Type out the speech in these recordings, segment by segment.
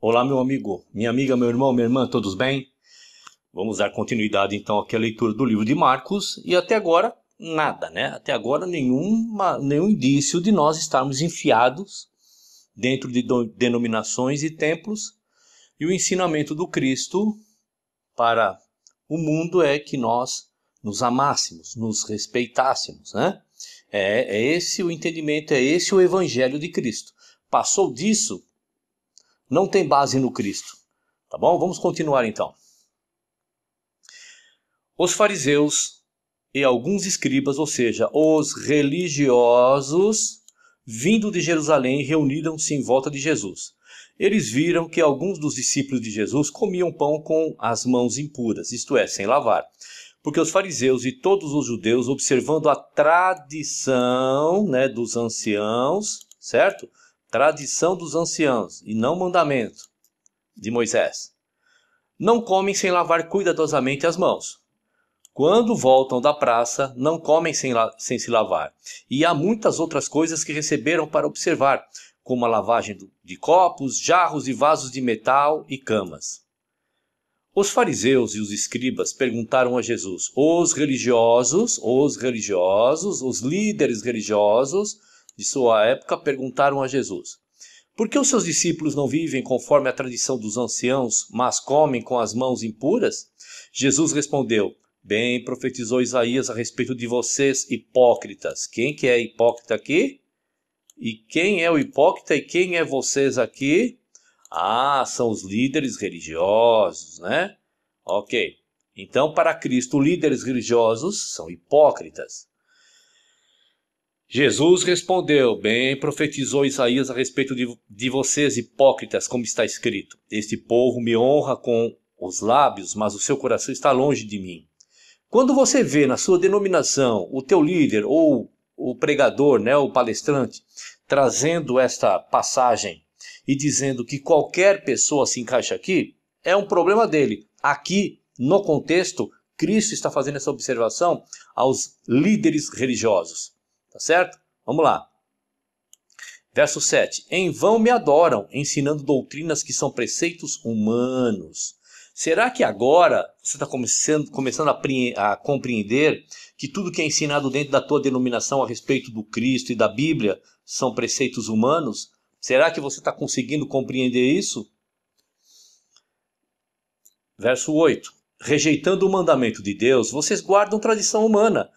Olá, meu amigo, minha amiga, meu irmão, minha irmã, todos bem? Vamos dar continuidade então aqui à leitura do livro de Marcos e até agora nada, né? Até agora nenhuma, nenhum indício de nós estarmos enfiados dentro de denominações e templos e o ensinamento do Cristo para o mundo é que nós nos amássemos, nos respeitássemos, né? É, é esse o entendimento, é esse o evangelho de Cristo. Passou disso, não tem base no Cristo. Tá bom? Vamos continuar então. Os fariseus e alguns escribas, ou seja, os religiosos, vindo de Jerusalém, reuniram-se em volta de Jesus. Eles viram que alguns dos discípulos de Jesus comiam pão com as mãos impuras, isto é, sem lavar. Porque os fariseus e todos os judeus, observando a tradição né, dos anciãos, certo? tradição dos anciãos e não mandamento de Moisés. Não comem sem lavar cuidadosamente as mãos. Quando voltam da praça, não comem sem, sem se lavar. E há muitas outras coisas que receberam para observar, como a lavagem de copos, jarros e vasos de metal e camas. Os fariseus e os escribas perguntaram a Jesus: Os religiosos, os religiosos, os líderes religiosos, de sua época perguntaram a Jesus: Por que os seus discípulos não vivem conforme a tradição dos anciãos, mas comem com as mãos impuras? Jesus respondeu: Bem profetizou Isaías a respeito de vocês, hipócritas. Quem que é hipócrita aqui? E quem é o hipócrita e quem é vocês aqui? Ah, são os líderes religiosos, né? Ok. Então, para Cristo, líderes religiosos são hipócritas. Jesus respondeu: Bem profetizou Isaías a respeito de, de vocês, hipócritas, como está escrito: Este povo me honra com os lábios, mas o seu coração está longe de mim. Quando você vê na sua denominação o teu líder ou o pregador, né, o palestrante, trazendo esta passagem e dizendo que qualquer pessoa se encaixa aqui, é um problema dele. Aqui, no contexto, Cristo está fazendo essa observação aos líderes religiosos tá certo? Vamos lá. Verso 7: Em vão me adoram, ensinando doutrinas que são preceitos humanos. Será que agora você está começando, começando a, a, compreender que tudo que é ensinado dentro da tua denominação a respeito do Cristo e da Bíblia são preceitos humanos? Será que você está conseguindo compreender isso? Verso 8: Rejeitando o mandamento de Deus, vocês guardam tradição humana,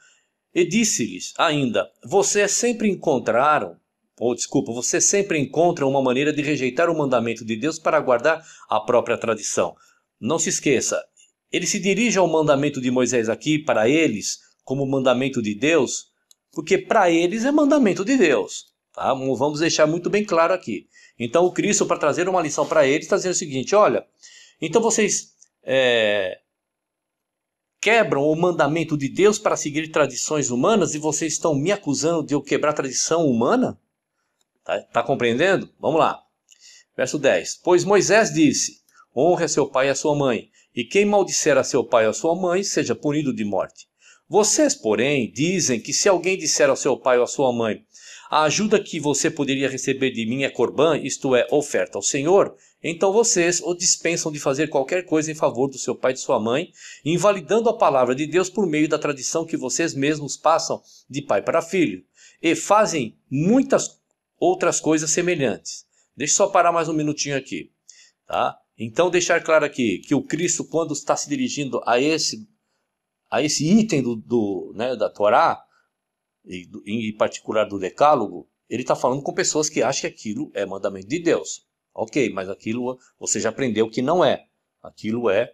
e disse-lhes ainda: Vocês sempre encontraram, ou desculpa, vocês sempre encontram uma maneira de rejeitar o mandamento de Deus para guardar a própria tradição. Não se esqueça, ele se dirige ao mandamento de Moisés aqui para eles, como mandamento de Deus, porque para eles é mandamento de Deus. Tá? Vamos deixar muito bem claro aqui. Então, o Cristo, para trazer uma lição para eles, está dizendo o seguinte: olha, então vocês é, quebram o mandamento de Deus para seguir tradições humanas e vocês estão me acusando de eu quebrar tradição humana? Tá, tá compreendendo? Vamos lá. Verso 10: Pois Moisés disse: a seu pai e a sua mãe, e quem maldisser a seu pai ou a sua mãe seja punido de morte. Vocês, porém, dizem que se alguém disser ao seu pai ou à sua mãe: A ajuda que você poderia receber de mim é corbã, isto é, oferta ao Senhor, então vocês o dispensam de fazer qualquer coisa em favor do seu pai e de sua mãe, invalidando a palavra de Deus por meio da tradição que vocês mesmos passam de pai para filho, e fazem muitas outras coisas semelhantes. Deixa eu só parar mais um minutinho aqui. Tá? Então deixar claro aqui que o Cristo, quando está se dirigindo a esse, a esse item do, do né, da Torá, e, em particular do Decálogo, ele está falando com pessoas que acham que aquilo é mandamento de Deus. Ok, mas aquilo você já aprendeu que não é. Aquilo é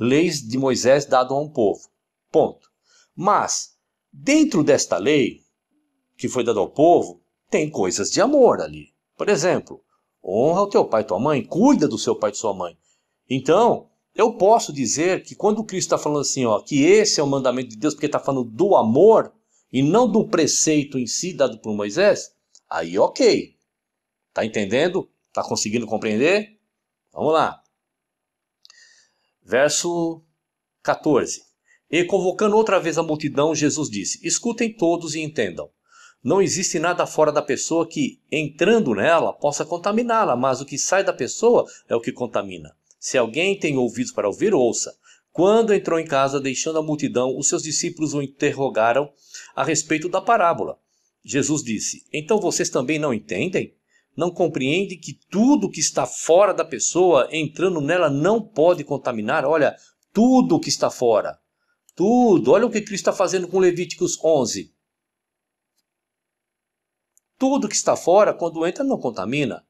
leis de Moisés dado a um povo. Ponto. Mas, dentro desta lei que foi dada ao povo, tem coisas de amor ali. Por exemplo, honra o teu pai e tua mãe, cuida do seu pai e sua mãe. Então, eu posso dizer que quando Cristo está falando assim, ó, que esse é o mandamento de Deus, porque está falando do amor e não do preceito em si dado por Moisés, aí ok. Tá entendendo? Está conseguindo compreender? Vamos lá. Verso 14. E convocando outra vez a multidão, Jesus disse: Escutem todos e entendam. Não existe nada fora da pessoa que, entrando nela, possa contaminá-la, mas o que sai da pessoa é o que contamina. Se alguém tem ouvidos para ouvir, ouça. Quando entrou em casa, deixando a multidão, os seus discípulos o interrogaram a respeito da parábola. Jesus disse: Então vocês também não entendem? não compreende que tudo que está fora da pessoa, entrando nela, não pode contaminar? Olha, tudo que está fora. Tudo. Olha o que Cristo está fazendo com Levíticos 11. Tudo que está fora, quando entra, não contamina.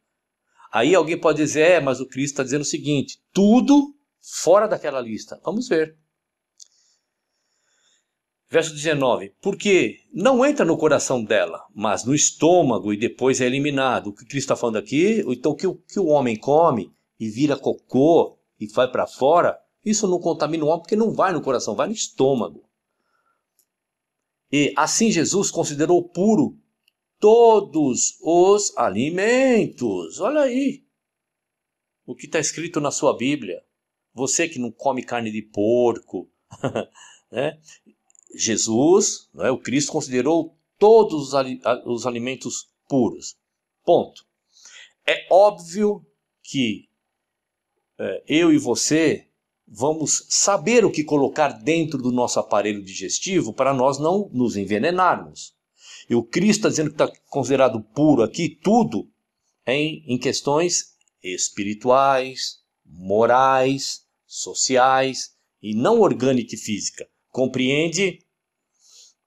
Aí alguém pode dizer, é, mas o Cristo está dizendo o seguinte: tudo fora daquela lista. Vamos ver. Verso 19: Porque não entra no coração dela, mas no estômago e depois é eliminado. O que Cristo está falando aqui? Então, o que, que o homem come e vira cocô e vai para fora, isso não contamina o homem porque não vai no coração, vai no estômago. E assim Jesus considerou puro todos os alimentos. Olha aí o que está escrito na sua Bíblia. Você que não come carne de porco, né? Jesus, é? o Cristo, considerou todos os alimentos puros. Ponto. É óbvio que é, eu e você vamos saber o que colocar dentro do nosso aparelho digestivo para nós não nos envenenarmos. E o Cristo está dizendo que está considerado puro aqui tudo em, em questões espirituais, morais, sociais e não orgânica e física. Compreende?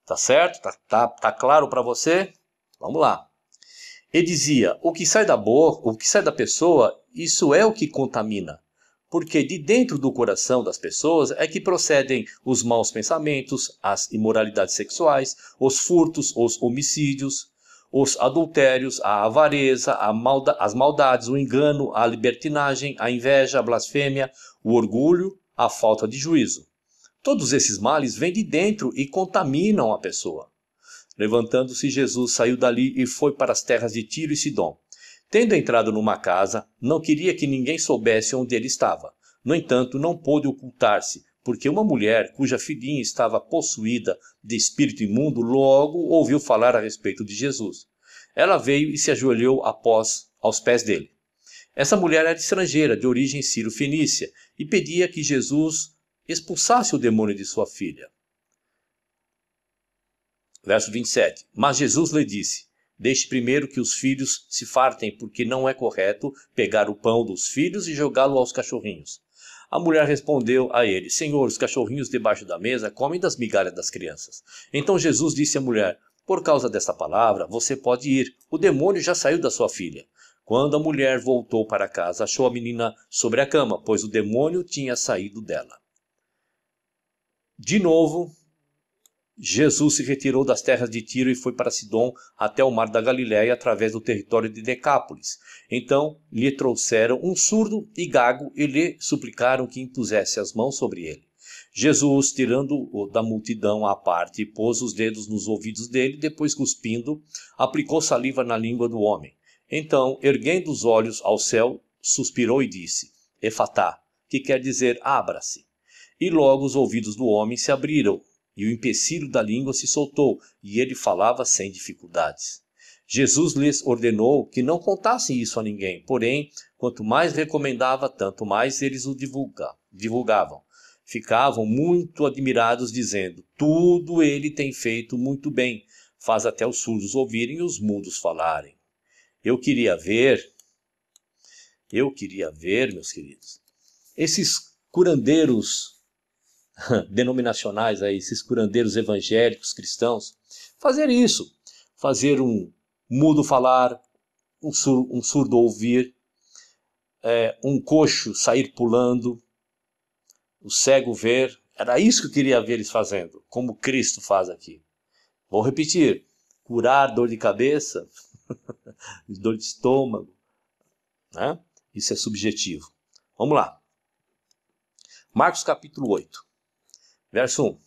Tá certo? Tá, tá, tá claro para você? Vamos lá. Ele dizia: o que sai da boca, o que sai da pessoa, isso é o que contamina. Porque de dentro do coração das pessoas é que procedem os maus pensamentos, as imoralidades sexuais, os furtos, os homicídios, os adultérios, a avareza, a malda as maldades, o engano, a libertinagem, a inveja, a blasfêmia, o orgulho, a falta de juízo. Todos esses males vêm de dentro e contaminam a pessoa. Levantando-se, Jesus saiu dali e foi para as terras de Tiro e Sidom. Tendo entrado numa casa, não queria que ninguém soubesse onde ele estava. No entanto, não pôde ocultar-se, porque uma mulher cuja filhinha estava possuída de espírito imundo logo ouviu falar a respeito de Jesus. Ela veio e se ajoelhou após aos pés dele. Essa mulher era estrangeira, de origem sírio-fenícia, e pedia que Jesus expulsasse o demônio de sua filha. Verso 27. Mas Jesus lhe disse: Deixe primeiro que os filhos se fartem, porque não é correto pegar o pão dos filhos e jogá-lo aos cachorrinhos. A mulher respondeu a ele: Senhor, os cachorrinhos debaixo da mesa comem das migalhas das crianças. Então Jesus disse à mulher: Por causa desta palavra, você pode ir. O demônio já saiu da sua filha. Quando a mulher voltou para casa, achou a menina sobre a cama, pois o demônio tinha saído dela. De novo, Jesus se retirou das terras de Tiro e foi para Sidom até o mar da Galiléia através do território de Decápolis. Então lhe trouxeram um surdo e gago e lhe suplicaram que impusesse as mãos sobre ele. Jesus, tirando-o da multidão à parte, pôs os dedos nos ouvidos dele, depois cuspindo, aplicou saliva na língua do homem. Então, erguendo os olhos ao céu, suspirou e disse: Efatá, que quer dizer abra-se. E logo os ouvidos do homem se abriram, e o empecilho da língua se soltou, e ele falava sem dificuldades. Jesus lhes ordenou que não contassem isso a ninguém, porém, quanto mais recomendava, tanto mais eles o divulga, divulgavam. Ficavam muito admirados, dizendo: Tudo ele tem feito muito bem, faz até os surdos ouvirem e os mudos falarem. Eu queria ver, eu queria ver, meus queridos, esses curandeiros denominacionais aí, esses curandeiros evangélicos cristãos, fazer isso, fazer um mudo falar, um, sur, um surdo ouvir, é, um coxo sair pulando, o cego ver. Era isso que eu queria ver eles fazendo, como Cristo faz aqui. Vou repetir: curar dor de cabeça, dor de estômago. Né? Isso é subjetivo. Vamos lá. Marcos capítulo 8. Verso 1.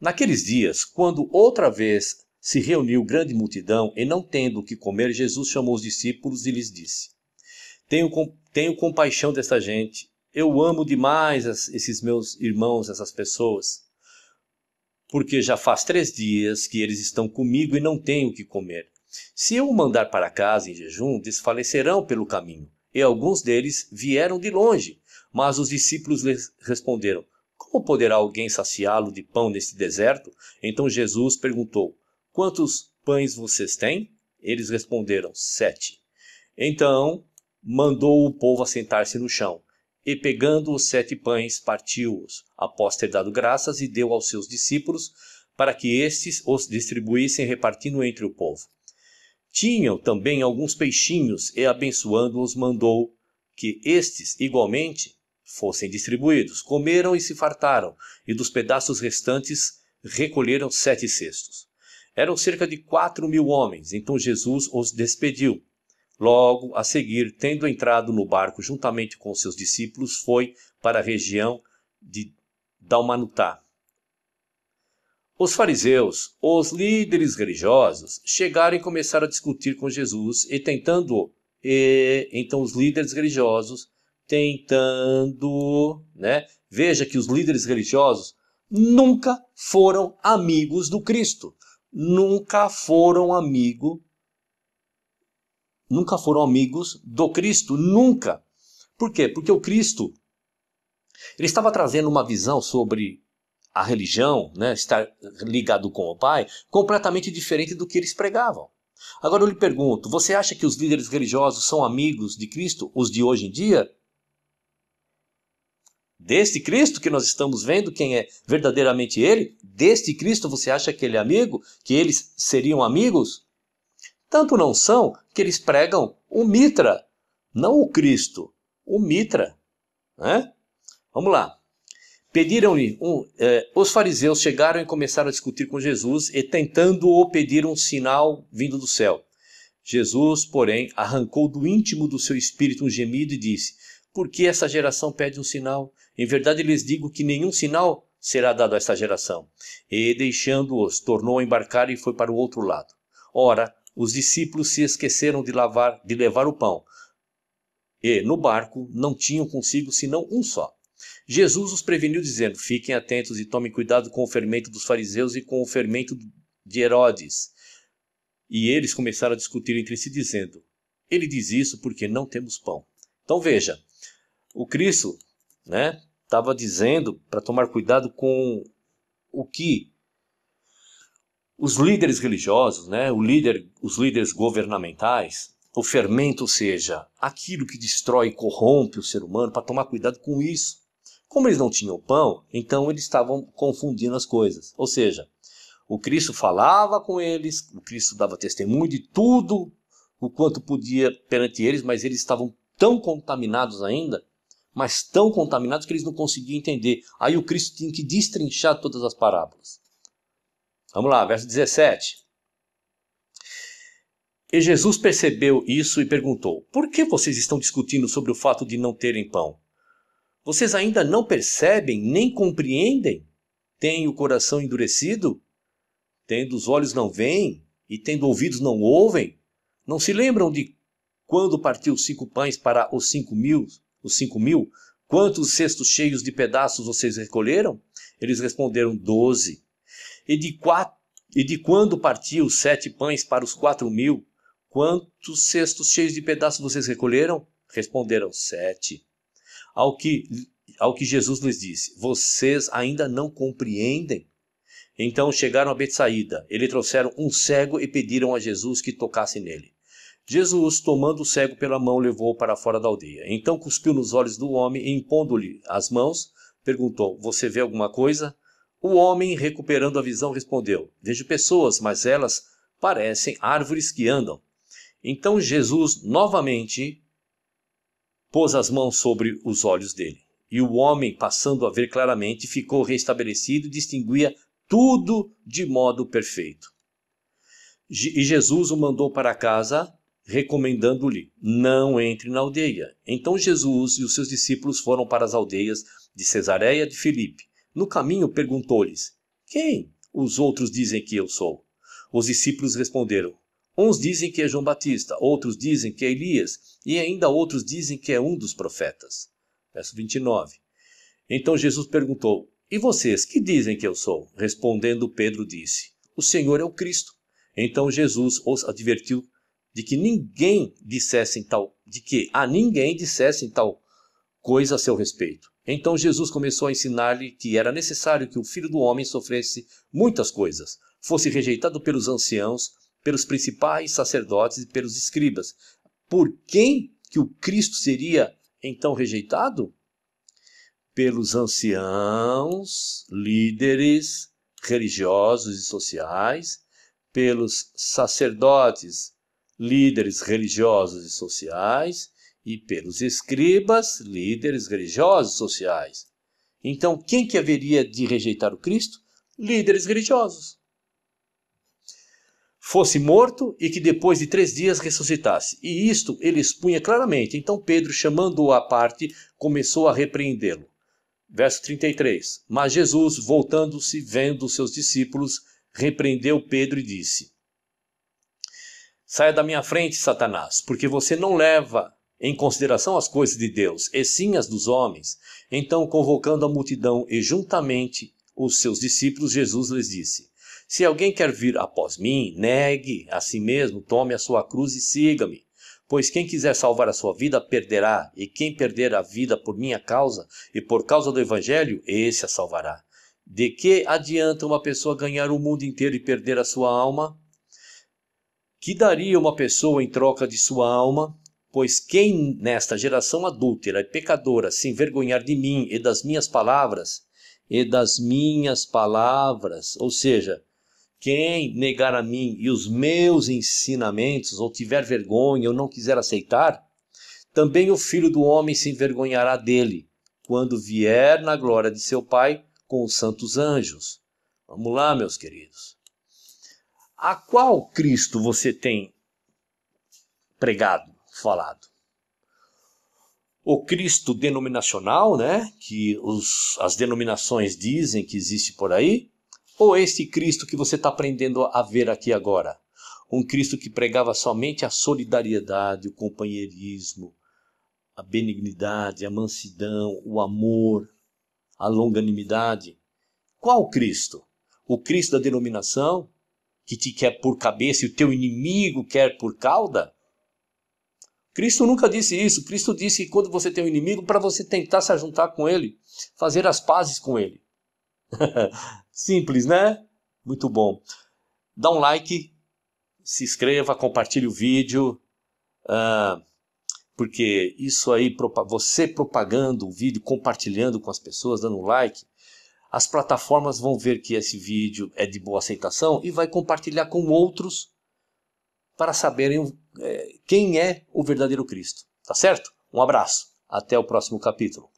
Naqueles dias, quando outra vez se reuniu grande multidão e não tendo o que comer, Jesus chamou os discípulos e lhes disse: Tenho, tenho compaixão desta gente, eu amo demais esses meus irmãos, essas pessoas, porque já faz três dias que eles estão comigo e não têm o que comer. Se eu o mandar para casa em jejum, desfalecerão pelo caminho. E alguns deles vieram de longe. Mas os discípulos lhes responderam: como poderá alguém saciá-lo de pão neste deserto? Então Jesus perguntou: Quantos pães vocês têm? Eles responderam: Sete. Então mandou o povo assentar-se no chão. E pegando os sete pães, partiu-os, após ter dado graças, e deu aos seus discípulos, para que estes os distribuíssem, repartindo entre o povo. Tinham também alguns peixinhos, e abençoando-os, mandou que estes, igualmente, fossem distribuídos. Comeram e se fartaram, e dos pedaços restantes recolheram sete cestos. Eram cerca de quatro mil homens, então Jesus os despediu. Logo a seguir, tendo entrado no barco juntamente com seus discípulos, foi para a região de Dalmanutá. Os fariseus, os líderes religiosos, chegaram e começaram a discutir com Jesus e tentando E, então os líderes religiosos tentando, né? Veja que os líderes religiosos nunca foram amigos do Cristo, nunca foram amigo nunca foram amigos do Cristo, nunca. Por quê? Porque o Cristo ele estava trazendo uma visão sobre a religião, né, estar ligado com o Pai, completamente diferente do que eles pregavam. Agora eu lhe pergunto, você acha que os líderes religiosos são amigos de Cristo, os de hoje em dia? deste Cristo que nós estamos vendo quem é verdadeiramente ele? Deste Cristo você acha que ele é amigo? Que eles seriam amigos? Tanto não são que eles pregam o Mitra, não o Cristo, o Mitra. Né? Vamos lá. Pediram-lhe, um, eh, os fariseus chegaram e começaram a discutir com Jesus e tentando-o pedir um sinal vindo do céu. Jesus, porém, arrancou do íntimo do seu espírito um gemido e disse: porque essa geração pede um sinal? Em verdade lhes digo que nenhum sinal será dado a esta geração. E deixando-os, tornou a embarcar e foi para o outro lado. Ora, os discípulos se esqueceram de lavar, de levar o pão. E no barco não tinham consigo senão um só. Jesus os preveniu dizendo: Fiquem atentos e tomem cuidado com o fermento dos fariseus e com o fermento de Herodes. E eles começaram a discutir entre si dizendo: Ele diz isso porque não temos pão. Então veja, o Cristo, né, estava dizendo para tomar cuidado com o que os líderes religiosos, né, o líder, os líderes governamentais, o fermento, ou seja, aquilo que destrói e corrompe o ser humano, para tomar cuidado com isso. Como eles não tinham pão, então eles estavam confundindo as coisas. Ou seja, o Cristo falava com eles, o Cristo dava testemunho de tudo o quanto podia perante eles, mas eles estavam tão contaminados ainda mas tão contaminados que eles não conseguiam entender. Aí o Cristo tinha que destrinchar todas as parábolas. Vamos lá, verso 17. E Jesus percebeu isso e perguntou: Por que vocês estão discutindo sobre o fato de não terem pão? Vocês ainda não percebem nem compreendem? Têm o coração endurecido? Tendo os olhos não veem? E tendo ouvidos não ouvem? Não se lembram de quando partiu cinco pães para os cinco mil os cinco mil, quantos cestos cheios de pedaços vocês recolheram? Eles responderam, doze. E de, quatro, e de quando partiu sete pães para os quatro mil, quantos cestos cheios de pedaços vocês recolheram? Responderam, sete. Ao que, ao que Jesus lhes disse, vocês ainda não compreendem? Então chegaram a Betsaída. Ele trouxeram um cego e pediram a Jesus que tocasse nele. Jesus, tomando o cego pela mão, levou-o para fora da aldeia. Então cuspiu nos olhos do homem e, impondo-lhe as mãos, perguntou: Você vê alguma coisa? O homem, recuperando a visão, respondeu: Vejo pessoas, mas elas parecem árvores que andam. Então Jesus novamente pôs as mãos sobre os olhos dele. E o homem, passando a ver claramente, ficou restabelecido e distinguia tudo de modo perfeito. E Jesus o mandou para casa recomendando-lhe: Não entre na aldeia. Então Jesus e os seus discípulos foram para as aldeias de Cesareia de Filipe. No caminho perguntou-lhes: Quem os outros dizem que eu sou? Os discípulos responderam: Uns dizem que é João Batista, outros dizem que é Elias, e ainda outros dizem que é um dos profetas. Verso 29. Então Jesus perguntou: E vocês, que dizem que eu sou? Respondendo, Pedro disse: O Senhor é o Cristo. Então Jesus os advertiu de que ninguém dissesse tal, de que a ninguém dissesse tal coisa a seu respeito. Então Jesus começou a ensinar-lhe que era necessário que o filho do homem sofresse muitas coisas, fosse rejeitado pelos anciãos, pelos principais sacerdotes e pelos escribas. Por quem que o Cristo seria então rejeitado? Pelos anciãos, líderes religiosos e sociais, pelos sacerdotes, líderes religiosos e sociais, e pelos escribas, líderes religiosos e sociais. Então, quem que haveria de rejeitar o Cristo? Líderes religiosos. Fosse morto e que depois de três dias ressuscitasse. E isto ele expunha claramente. Então Pedro, chamando-o à parte, começou a repreendê-lo. Verso 33. Mas Jesus, voltando-se, vendo os seus discípulos, repreendeu Pedro e disse: Saia da minha frente, Satanás, porque você não leva em consideração as coisas de Deus, e sim as dos homens. Então, convocando a multidão e juntamente os seus discípulos, Jesus lhes disse: Se alguém quer vir após mim, negue a si mesmo, tome a sua cruz e siga-me. Pois quem quiser salvar a sua vida, perderá, e quem perder a vida por minha causa e por causa do evangelho, esse a salvará. De que adianta uma pessoa ganhar o mundo inteiro e perder a sua alma? Que daria uma pessoa em troca de sua alma? Pois quem nesta geração adúltera e pecadora se envergonhar de mim e das minhas palavras, e das minhas palavras, ou seja, quem negar a mim e os meus ensinamentos, ou tiver vergonha ou não quiser aceitar, também o filho do homem se envergonhará dele, quando vier na glória de seu Pai com os santos anjos. Vamos lá, meus queridos a qual Cristo você tem pregado, falado? O Cristo denominacional, né, que os, as denominações dizem que existe por aí, ou este Cristo que você está aprendendo a ver aqui agora? Um Cristo que pregava somente a solidariedade, o companheirismo, a benignidade, a mansidão, o amor, a longanimidade. Qual Cristo? O Cristo da denominação? que te quer por cabeça e o teu inimigo quer por cauda? Cristo nunca disse isso. Cristo disse que quando você tem um inimigo, para você tentar se juntar com ele, fazer as pazes com ele. Simples, né? Muito bom. Dá um like, se inscreva, compartilhe o vídeo, uh, porque isso aí, você propagando o vídeo, compartilhando com as pessoas, dando um like, as plataformas vão ver que esse vídeo é de boa aceitação e vai compartilhar com outros para saberem eh, quem é o verdadeiro Cristo. Tá certo? Um abraço. Até o próximo capítulo.